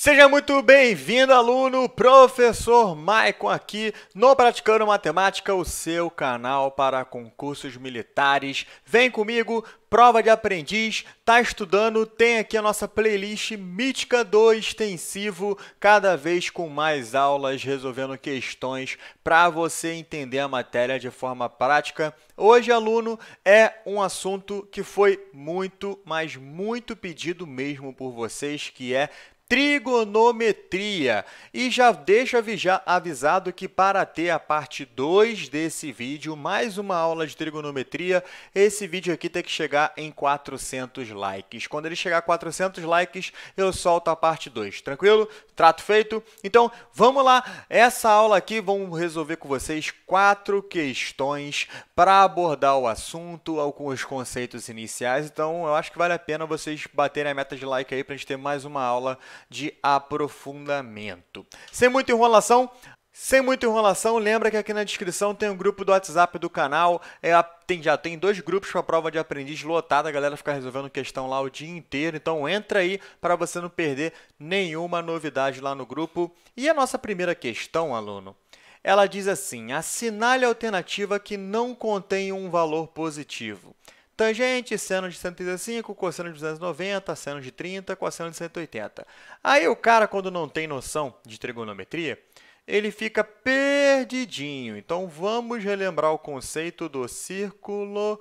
Seja muito bem-vindo, aluno! Professor Maicon aqui no Praticando Matemática, o seu canal para concursos militares. Vem comigo, prova de aprendiz, tá estudando, tem aqui a nossa playlist mítica do extensivo, cada vez com mais aulas resolvendo questões para você entender a matéria de forma prática. Hoje, aluno, é um assunto que foi muito, mas muito pedido mesmo por vocês, que é trigonometria. E já deixo avisado que para ter a parte 2 desse vídeo, mais uma aula de trigonometria, esse vídeo aqui tem que chegar em 400 likes. Quando ele chegar a 400 likes, eu solto a parte 2, tranquilo? Trato feito? Então, vamos lá! Essa aula aqui, vamos resolver com vocês quatro questões para abordar o assunto, alguns conceitos iniciais. Então, eu acho que vale a pena vocês baterem a meta de like aí para a gente ter mais uma aula de aprofundamento. Sem muita enrolação, sem muita enrolação, lembra que aqui na descrição tem um grupo do WhatsApp do canal. É, tem, já tem dois grupos para prova de aprendiz lotada, a galera fica resolvendo questão lá o dia inteiro. Então entra aí para você não perder nenhuma novidade lá no grupo. E a nossa primeira questão, aluno, ela diz assim: assinale a alternativa que não contém um valor positivo. Tangente, seno de 135, cosseno de 290, seno de 30, cosseno de 180. Aí o cara, quando não tem noção de trigonometria, ele fica perdidinho. Então, vamos relembrar o conceito do círculo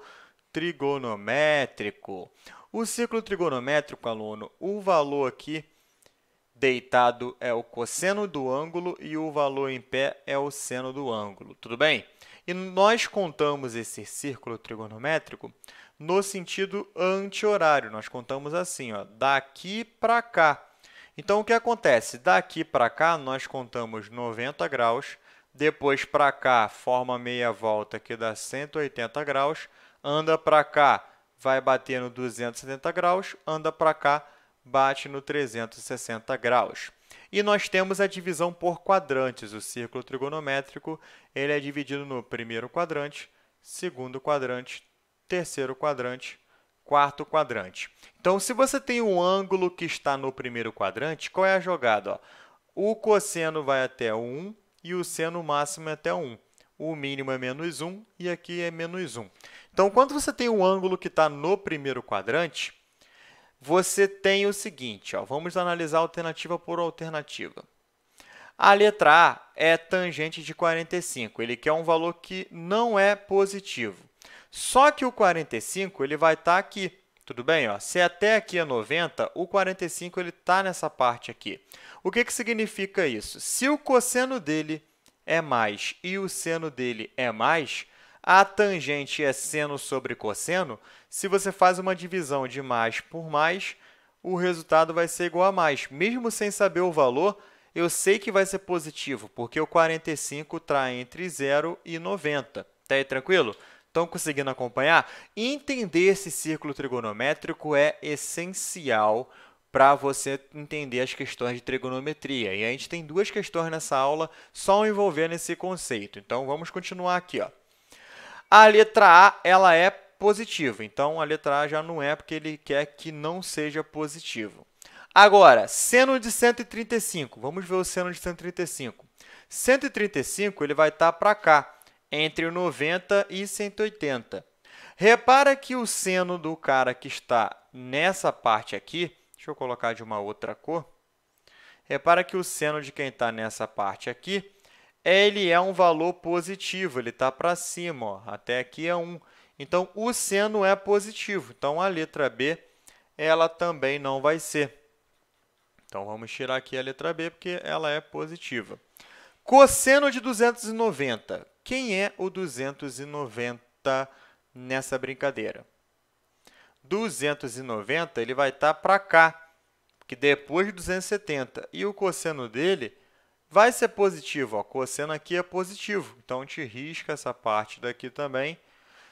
trigonométrico. O círculo trigonométrico, aluno, o valor aqui deitado é o cosseno do ângulo e o valor em pé é o seno do ângulo, tudo bem? E nós contamos esse círculo trigonométrico no sentido anti-horário. Nós contamos assim, ó, daqui para cá. Então, o que acontece? Daqui para cá, nós contamos 90 graus, depois para cá, forma meia volta, que dá 180 graus, anda para cá, vai bater no 270 graus, anda para cá, bate no 360 graus. E nós temos a divisão por quadrantes. O círculo trigonométrico ele é dividido no primeiro quadrante, segundo quadrante, terceiro quadrante, quarto quadrante. Então, se você tem um ângulo que está no primeiro quadrante, qual é a jogada? O cosseno vai até 1 e o seno máximo é até 1. O mínimo é menos 1 e aqui é menos 1. Então, quando você tem um ângulo que está no primeiro quadrante, você tem o seguinte, ó, vamos analisar alternativa por alternativa. A letra A é tangente de 45, ele quer um valor que não é positivo. Só que o 45 ele vai estar tá aqui, tudo bem? Ó? Se até aqui é 90, o 45 está nessa parte aqui. O que, que significa isso? Se o cosseno dele é mais e o seno dele é mais, a tangente é seno sobre cosseno. Se você faz uma divisão de mais por mais, o resultado vai ser igual a mais. Mesmo sem saber o valor, eu sei que vai ser positivo, porque o 45 está entre 0 e 90. Está aí tranquilo? Estão conseguindo acompanhar? Entender esse círculo trigonométrico é essencial para você entender as questões de trigonometria. E a gente tem duas questões nessa aula só envolvendo esse conceito. Então, vamos continuar aqui. Ó. A letra A ela é positiva, então a letra A já não é porque ele quer que não seja positivo. Agora, seno de 135, vamos ver o seno de 135. 135 ele vai estar tá para cá entre 90 e 180. Repara que o seno do cara que está nessa parte aqui, deixa eu colocar de uma outra cor, repara que o seno de quem está nessa parte aqui, ele é um valor positivo, ele está para cima, ó, até aqui é 1. Então, o seno é positivo, então a letra B ela também não vai ser. Então, vamos tirar aqui a letra B, porque ela é positiva. Cosseno de 290. Quem é o 290 nessa brincadeira? 290 ele vai estar tá para cá, que depois de 270. E o cosseno dele vai ser positivo. Ó, cosseno aqui é positivo, então te risca essa parte daqui também.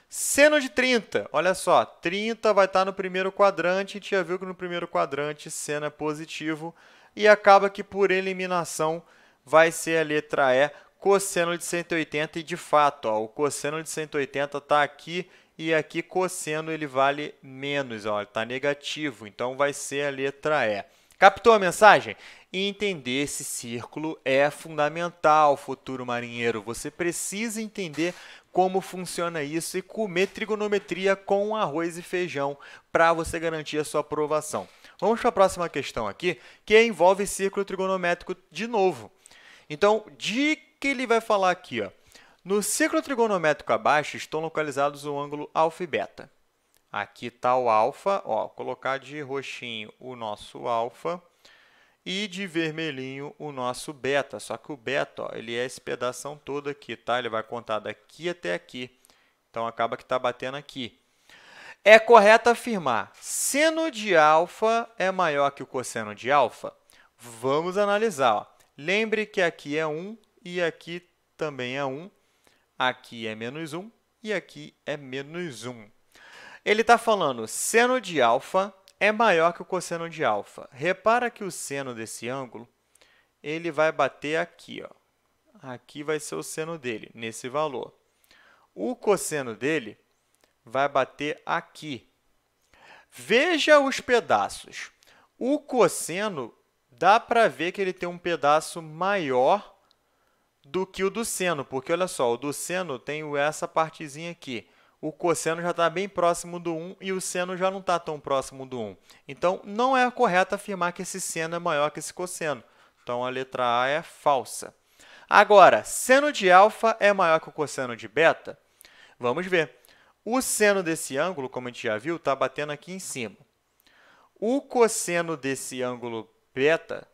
Seno de 30, olha só, 30 vai estar tá no primeiro quadrante, a gente já viu que no primeiro quadrante seno é positivo e acaba que por eliminação vai ser a letra E cosseno de 180 e de fato, ó, o cosseno de 180 está aqui e aqui cosseno ele vale menos, ó, está negativo, então vai ser a letra E. Captou a mensagem? Entender esse círculo é fundamental, futuro marinheiro. Você precisa entender como funciona isso e comer trigonometria com arroz e feijão para você garantir a sua aprovação. Vamos para a próxima questão aqui, que envolve círculo trigonométrico de novo. Então, de que ele vai falar aqui? Ó? No ciclo trigonométrico abaixo estão localizados o ângulo alfa e beta. Aqui está o alfa, ó, colocar de roxinho o nosso alfa e de vermelhinho o nosso beta. Só que o beta ó, ele é esse pedaço todo aqui, tá? ele vai contar daqui até aqui. Então, acaba que está batendo aqui. É correto afirmar seno de alfa é maior que o cosseno de alfa? Vamos analisar. Ó. Lembre que aqui é 1, e aqui também é 1, aqui é menos 1 e aqui é menos 1. Ele está falando seno de alfa é maior que o cosseno de alfa. Repara que o seno desse ângulo ele vai bater aqui. Ó. Aqui vai ser o seno dele, nesse valor. O cosseno dele vai bater aqui. Veja os pedaços. O cosseno, dá para ver que ele tem um pedaço maior do que o do seno, porque olha só, o do seno tem essa partezinha aqui. O cosseno já está bem próximo do 1 e o seno já não está tão próximo do 1. Então, não é correto afirmar que esse seno é maior que esse cosseno. Então, a letra A é falsa. Agora, seno de alfa é maior que o cosseno de beta? Vamos ver. O seno desse ângulo, como a gente já viu, está batendo aqui em cima. O cosseno desse ângulo beta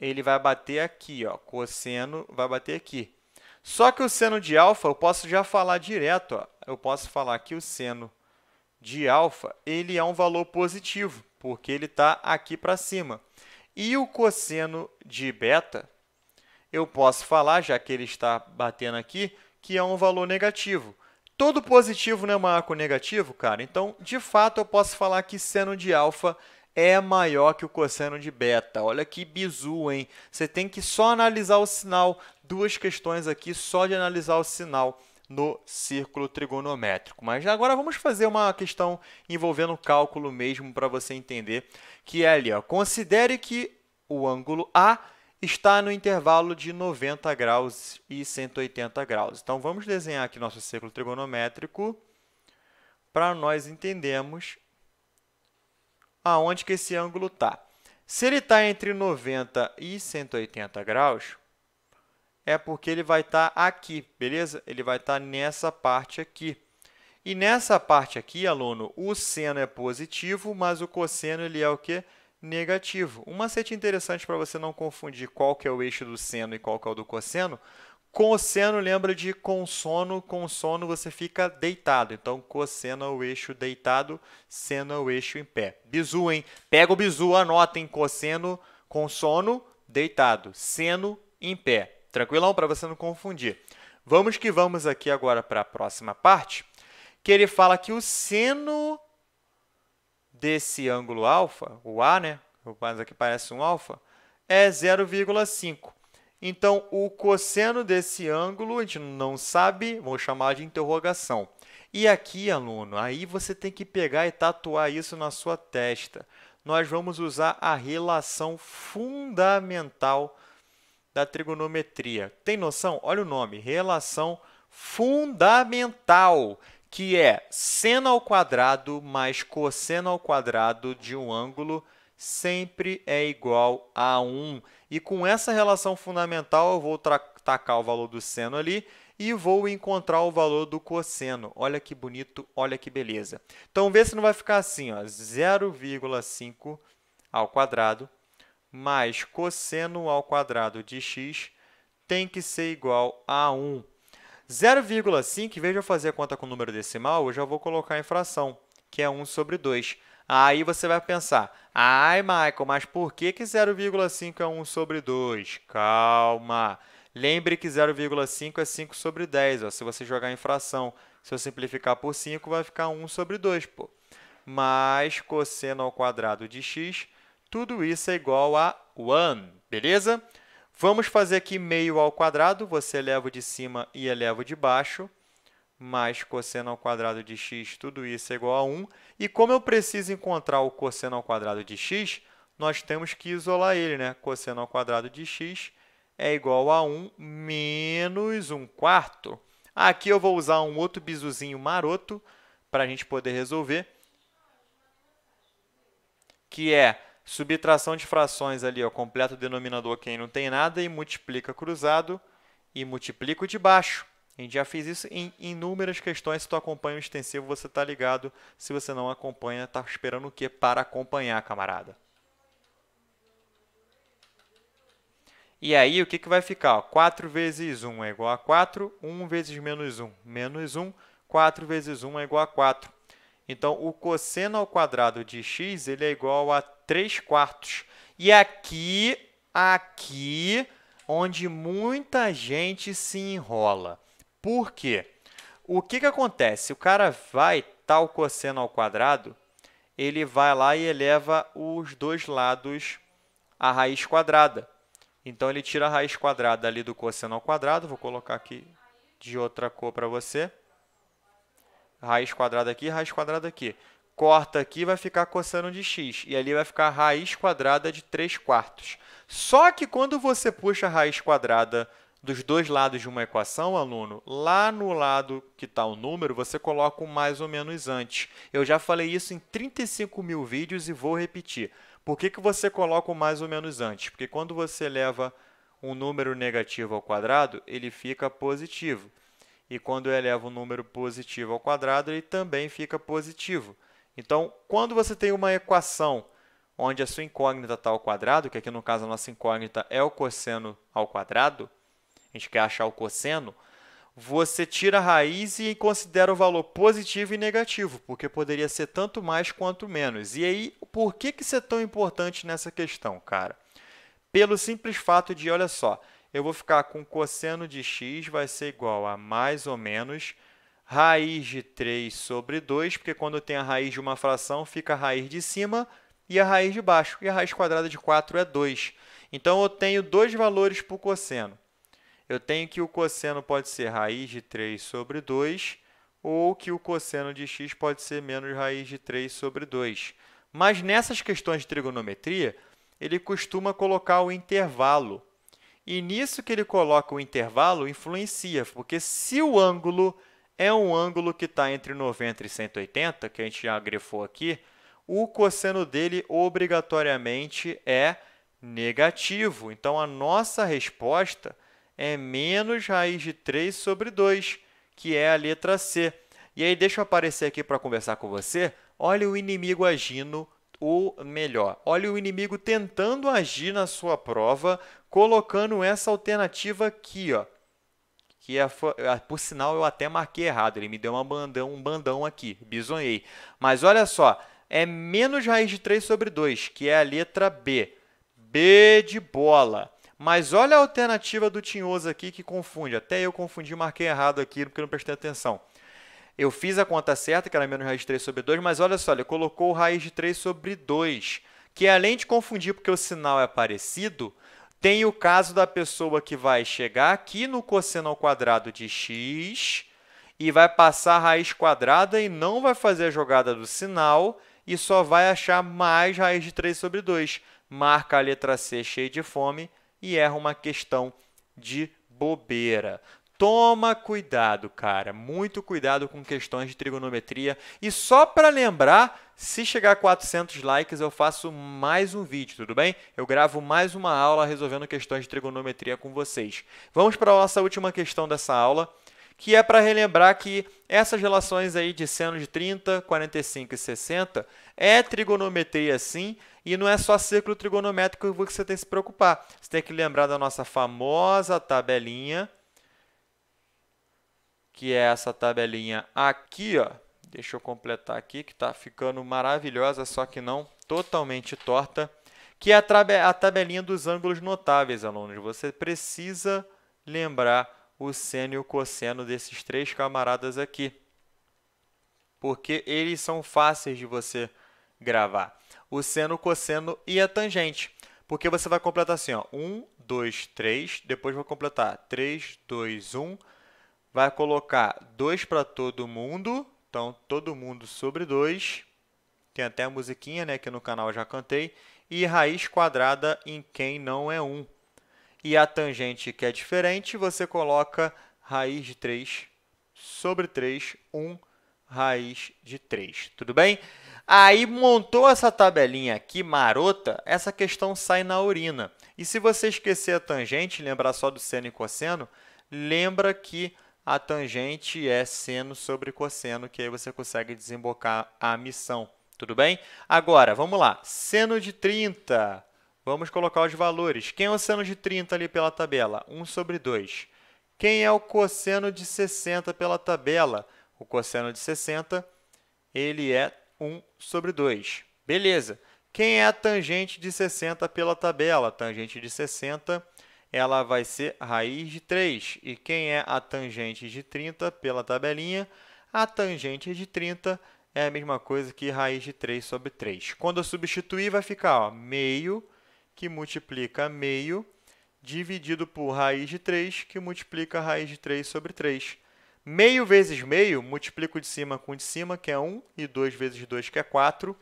ele vai bater aqui, ó, cosseno vai bater aqui. Só que o seno de alfa eu posso já falar direto, ó. Eu posso falar que o seno de alfa ele é um valor positivo, porque ele está aqui para cima. E o cosseno de beta, eu posso falar, já que ele está batendo aqui, que é um valor negativo. Todo positivo não é maior que o negativo, cara? Então, de fato, eu posso falar que seno de alfa é maior que o cosseno de beta. Olha que bizu, hein? Você tem que só analisar o sinal. Duas questões aqui só de analisar o sinal no círculo trigonométrico. Mas agora vamos fazer uma questão envolvendo cálculo mesmo para você entender, que é ali. Ó. Considere que o ângulo A está no intervalo de 90 graus e 180 graus. Então, vamos desenhar aqui nosso círculo trigonométrico para nós entendermos aonde que esse ângulo está. Se ele está entre 90 e 180 graus, é porque ele vai estar tá aqui, beleza? Ele vai estar tá nessa parte aqui. E nessa parte aqui, aluno, o seno é positivo, mas o cosseno ele é o quê? Negativo. Um macete interessante para você não confundir qual que é o eixo do seno e qual que é o do cosseno Cosseno lembra de consono, consono você fica deitado. Então, cosseno é o eixo deitado, seno é o eixo em pé. Bizu, hein? Pega o bizu, anota em cosseno, consono, deitado, seno em pé. Tranquilão? Para você não confundir. Vamos que vamos aqui agora para a próxima parte, que ele fala que o seno desse ângulo alfa, o A, né? Mas aqui parece um alfa, é 0,5. Então, o cosseno desse ângulo, a gente não sabe, vou chamar de interrogação. E aqui, aluno, aí você tem que pegar e tatuar isso na sua testa. Nós vamos usar a relação fundamental da trigonometria. Tem noção? Olha o nome, relação fundamental, que é seno ao quadrado mais cosseno ao quadrado de um ângulo sempre é igual a 1. E com essa relação fundamental, eu vou tacar o valor do seno ali e vou encontrar o valor do cosseno. Olha que bonito, olha que beleza. Então, vê se não vai ficar assim, 0,5 ao quadrado mais cosseno ao quadrado de x tem que ser igual a 1. 0,5, veja eu fazer a conta com o número decimal, eu já vou colocar em fração, que é 1 sobre 2. Aí você vai pensar, ai, Michael, mas por que, que 0,5 é 1 sobre 2? Calma! Lembre que 0,5 é 5 sobre 10. Ó. Se você jogar em fração, se eu simplificar por 5, vai ficar 1 sobre 2. Pô. Mais cosseno ao quadrado de x, tudo isso é igual a 1, beleza? Vamos fazer aqui meio ao quadrado, você eleva o de cima e eleva o de baixo mais cosseno ao quadrado de x, tudo isso é igual a 1. E como eu preciso encontrar o cosseno ao quadrado de x, nós temos que isolar ele. Né? Cosseno ao quadrado de x é igual a 1 menos 1 quarto. Aqui eu vou usar um outro bizuzinho maroto para a gente poder resolver, que é subtração de frações ali, ó, completo o denominador quem não tem nada e multiplica cruzado e multiplica o de baixo. A gente já fez isso em inúmeras questões. Se tu acompanha o extensivo, você está ligado. Se você não acompanha, tá esperando o quê para acompanhar, camarada? E aí, o que, que vai ficar? 4 vezes 1 é igual a 4, 1 vezes menos 1, menos 1, 4 vezes 1 é igual a 4. Então, o cosseno ao quadrado de x ele é igual a 3 quartos. E aqui, aqui, onde muita gente se enrola. Por quê? O que, que acontece? O cara vai tal cosseno ao quadrado, ele vai lá e eleva os dois lados à raiz quadrada. Então, ele tira a raiz quadrada ali do cosseno ao quadrado. Vou colocar aqui de outra cor para você. Raiz quadrada aqui, raiz quadrada aqui. Corta aqui, vai ficar cosseno de x. E ali vai ficar raiz quadrada de 3 quartos. Só que quando você puxa a raiz quadrada dos dois lados de uma equação, aluno, lá no lado que está o número, você coloca um mais ou menos antes. Eu já falei isso em 35 mil vídeos e vou repetir. Por que, que você coloca o um mais ou menos antes? Porque quando você leva um número negativo ao quadrado, ele fica positivo. E quando eu elevo um número positivo ao quadrado, ele também fica positivo. Então, quando você tem uma equação onde a sua incógnita está ao quadrado, que aqui no caso a nossa incógnita é o cosseno ao quadrado, a gente quer achar o cosseno, você tira a raiz e considera o valor positivo e negativo, porque poderia ser tanto mais quanto menos. E aí, por que, que isso é tão importante nessa questão, cara? Pelo simples fato de, olha só, eu vou ficar com cosseno de x vai ser igual a mais ou menos raiz de 3 sobre 2, porque quando tem a raiz de uma fração, fica a raiz de cima e a raiz de baixo. E a raiz quadrada de 4 é 2. Então, eu tenho dois valores para o cosseno eu tenho que o cosseno pode ser raiz de 3 sobre 2 ou que o cosseno de x pode ser menos raiz de 3 sobre 2. Mas nessas questões de trigonometria, ele costuma colocar o intervalo. E nisso que ele coloca o intervalo influencia, porque se o ângulo é um ângulo que está entre 90 e 180, que a gente já grifou aqui, o cosseno dele obrigatoriamente é negativo. Então, a nossa resposta é menos raiz de 3 sobre 2, que é a letra C. E aí, deixa eu aparecer aqui para conversar com você. Olha o inimigo agindo, ou melhor, olha o inimigo tentando agir na sua prova, colocando essa alternativa aqui, ó. Que é, por sinal, eu até marquei errado. Ele me deu uma bandão, um bandão aqui, bisonhei. Mas olha só, é menos raiz de 3 sobre 2, que é a letra B. B de bola. Mas olha a alternativa do Tinhoso aqui que confunde. Até eu confundi, marquei errado aqui porque não prestei atenção. Eu fiz a conta certa, que era menos raiz de 3 sobre 2, mas olha só, ele colocou raiz de 3 sobre 2, que além de confundir porque o sinal é parecido, tem o caso da pessoa que vai chegar aqui no cosseno ao quadrado de x e vai passar a raiz quadrada e não vai fazer a jogada do sinal e só vai achar mais raiz de 3 sobre 2. Marca a letra C cheia de fome e erra uma questão de bobeira. Toma cuidado, cara, muito cuidado com questões de trigonometria. E só para lembrar, se chegar a 400 likes, eu faço mais um vídeo, tudo bem? Eu gravo mais uma aula resolvendo questões de trigonometria com vocês. Vamos para a nossa última questão dessa aula, que é para relembrar que essas relações aí de seno de 30, 45 e 60 é trigonometria sim, e não é só círculo trigonométrico que você tem que se preocupar. Você tem que lembrar da nossa famosa tabelinha, que é essa tabelinha aqui, ó. Deixa eu completar aqui, que está ficando maravilhosa, só que não totalmente torta, que é a tabelinha dos ângulos notáveis, alunos. Você precisa lembrar o seno e o cosseno desses três camaradas aqui, porque eles são fáceis de você gravar. O seno, o cosseno e a tangente, porque você vai completar assim, ó, 1, 2, 3, depois vai completar 3, 2, 1, vai colocar 2 para todo mundo, então todo mundo sobre 2, tem até a musiquinha né, que no canal já cantei, e raiz quadrada em quem não é 1. Um e a tangente que é diferente, você coloca raiz de 3 sobre 3, 1 raiz de 3, tudo bem? Aí montou essa tabelinha aqui marota, essa questão sai na urina. E se você esquecer a tangente, lembrar só do seno e cosseno, lembra que a tangente é seno sobre cosseno, que aí você consegue desembocar a missão, tudo bem? Agora, vamos lá, seno de 30 Vamos colocar os valores. Quem é o seno de 30 ali pela tabela? 1 sobre 2. Quem é o cosseno de 60 pela tabela? O cosseno de 60 ele é 1 sobre 2. Beleza. Quem é a tangente de 60 pela tabela? A tangente de 60 ela vai ser raiz de 3. E quem é a tangente de 30 pela tabelinha? A tangente de 30 é a mesma coisa que raiz de 3 sobre 3. Quando eu substituir, vai ficar ó, meio que multiplica meio, dividido por raiz de 3, que multiplica raiz de 3 sobre 3. Meio vezes meio, multiplico de cima com de cima, que é 1, e 2 vezes 2, que é 4.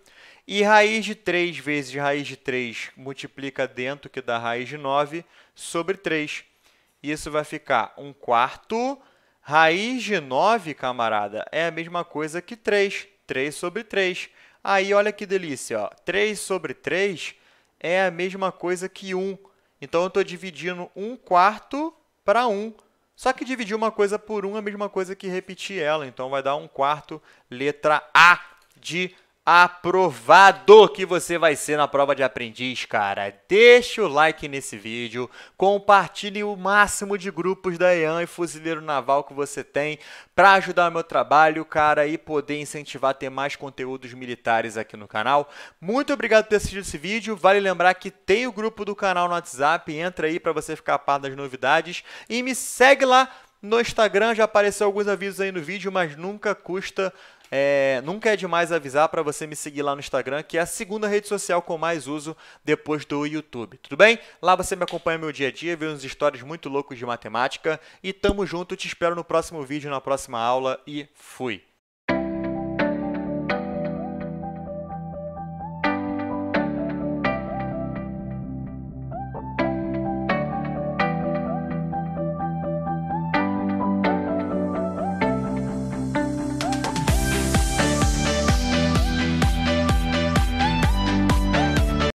E raiz de 3 vezes raiz de 3, multiplica dentro, que dá raiz de 9, sobre 3. Isso vai ficar 1 quarto. Raiz de 9, camarada, é a mesma coisa que 3. 3 sobre 3. Aí, olha que delícia. Ó. 3 sobre 3 é a mesma coisa que 1. Então, eu estou dividindo 1 quarto para 1. Só que dividir uma coisa por 1 é a mesma coisa que repetir ela. Então, vai dar 1 quarto, letra A de 1 aprovado que você vai ser na prova de aprendiz, cara. Deixa o like nesse vídeo, compartilhe o máximo de grupos da EAN e Fuzileiro Naval que você tem para ajudar o meu trabalho, cara, e poder incentivar a ter mais conteúdos militares aqui no canal. Muito obrigado por assistir esse vídeo. Vale lembrar que tem o grupo do canal no WhatsApp, entra aí para você ficar a par das novidades e me segue lá no Instagram, já apareceu alguns avisos aí no vídeo, mas nunca custa é, nunca é demais avisar para você me seguir lá no Instagram, que é a segunda rede social com mais uso depois do YouTube. Tudo bem? Lá você me acompanha meu dia a dia, vê uns stories muito loucos de matemática. E tamo junto, te espero no próximo vídeo, na próxima aula e fui!